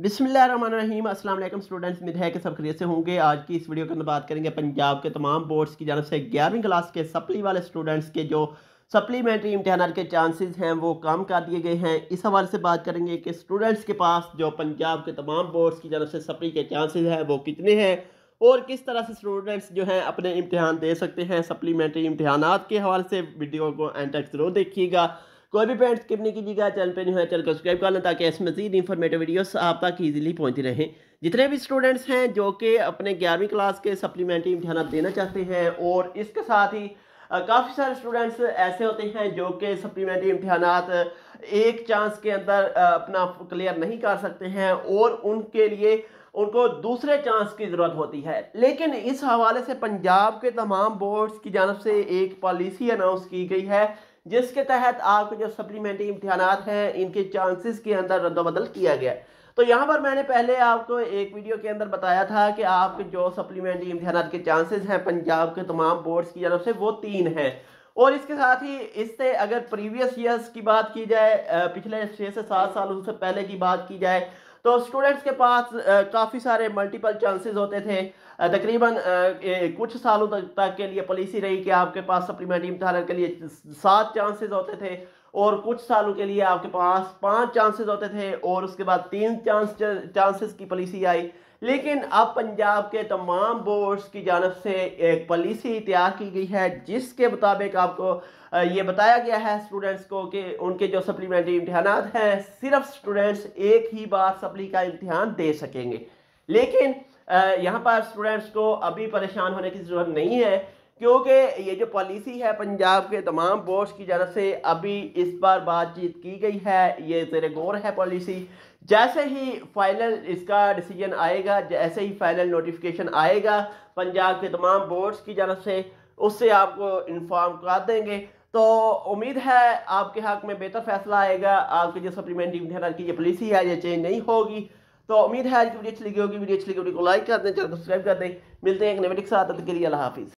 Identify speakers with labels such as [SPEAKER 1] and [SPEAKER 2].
[SPEAKER 1] बिसमीम असल स्टूडेंट्स उम्मीद है कि सब खरीद से होंगे आज की इस वीडियो के अंदर बात करेंगे पंजाब के तमाम बोर्ड्स की जानब से ग्यारहवीं क्लास के सप्ली वाले स्टूडेंट्स के जो सप्लीमेंट्री इम्तहान के चांसेस हैं वो कम कर दिए गए हैं इस हवाले से बात करेंगे कि स्टूडेंट्स के पास जो पंजाब के तमाम बोर्ड्स की जानब से सप्ली के चांसेस हैं वो कितने हैं और किस तरह से स्टूडेंट्स जो हैं अपने इम्तहान दे सकते हैं सप्लीमेंट्री इम्तहान के हवाले से वीडियो को एंड तक ज़रूर देखिएगा कोई भी पेंट स्किप नहीं कीजिएगा चैनल पर नहीं है चैनल को सब्सक्राइब कर लें ताकि ऐसे मजीद इंफॉर्मेटिव वीडियोस आप तक ईजिली पहुंचती रहें जितने भी स्टूडेंट्स हैं जो कि अपने ग्यारहवीं क्लास के सप्लीमेंट्री इम्तहान देना चाहते हैं और इसके साथ ही काफ़ी सारे स्टूडेंट्स ऐसे होते हैं जो कि सप्लीमेंट्री इम्तहान एक चांस के अंदर अपना क्लियर नहीं कर सकते हैं और उनके लिए उनको दूसरे चांस की ज़रूरत होती है लेकिन इस हवाले से पंजाब के तमाम बोर्ड्स की जानब से एक पॉलिसी अनाउंस की गई है जिसके तहत आपके जो सप्लीमेंट्री इम्तहान हैं इनके चांसेस के अंदर रद्दबदल किया गया तो यहाँ पर मैंने पहले आपको एक वीडियो के अंदर बताया था कि आपके जो सप्लीमेंट्री इम्तहान के चांसेस हैं पंजाब के तमाम बोर्ड्स की जानब से वो तीन हैं और इसके साथ ही इससे अगर प्रीवियस ईयर्स की बात की जाए पिछले छः से सात साल उससे पहले की बात की जाए तो स्टूडेंट्स के पास काफ़ी सारे मल्टीपल चांसेस होते थे तकरीबन कुछ सालों तक तक के लिए पॉलिसी रही कि आपके पास सप्लीमेंट्री इम्तहान के लिए सात चांसेस होते थे और कुछ सालों के लिए आपके पास पांच चांसेस होते थे और उसके बाद तीन चांस चांसेस की पॉलिसी आई लेकिन अब पंजाब के तमाम बोर्ड्स की जानब से एक पॉलिसी तैयार की गई है जिसके मुताबिक आपको ये बताया गया है स्टूडेंट्स को कि उनके जो सप्लीमेंट्री इम्तहान हैं सिर्फ स्टूडेंट्स एक ही बार सप्ली का इम्तहान दे सकेंगे लेकिन यहाँ पर स्टूडेंट्स को अभी परेशान होने की ज़रूरत नहीं है क्योंकि ये जो पॉलिसी है पंजाब के तमाम बोर्ड्स की जरफ़ से अभी इस पर बातचीत की गई है ये तेरे गौर है पॉलिसी जैसे ही फाइनल इसका डिसीजन आएगा जैसे ही फाइनल नोटिफिकेशन आएगा पंजाब के तमाम बोर्ड्स की तरफ से उससे आपको इन्फॉर्म करा देंगे तो उम्मीद है आपके हक हाँ में बेहतर फैसला आएगा आपकी जो सप्लीमेंट्री इंटरनल की जो पॉलिसी है ये चेंज नहीं होगी तो उम्मीद है आज की वीडियो अच्छी लगी होगी वीडियो अच्छी लगी वीडियो को लाइक कर दें चैनल सब्सक्राइब कर दें मिलते हैं एक नवेटिक साथ के लिए अल्लाह हाफिज़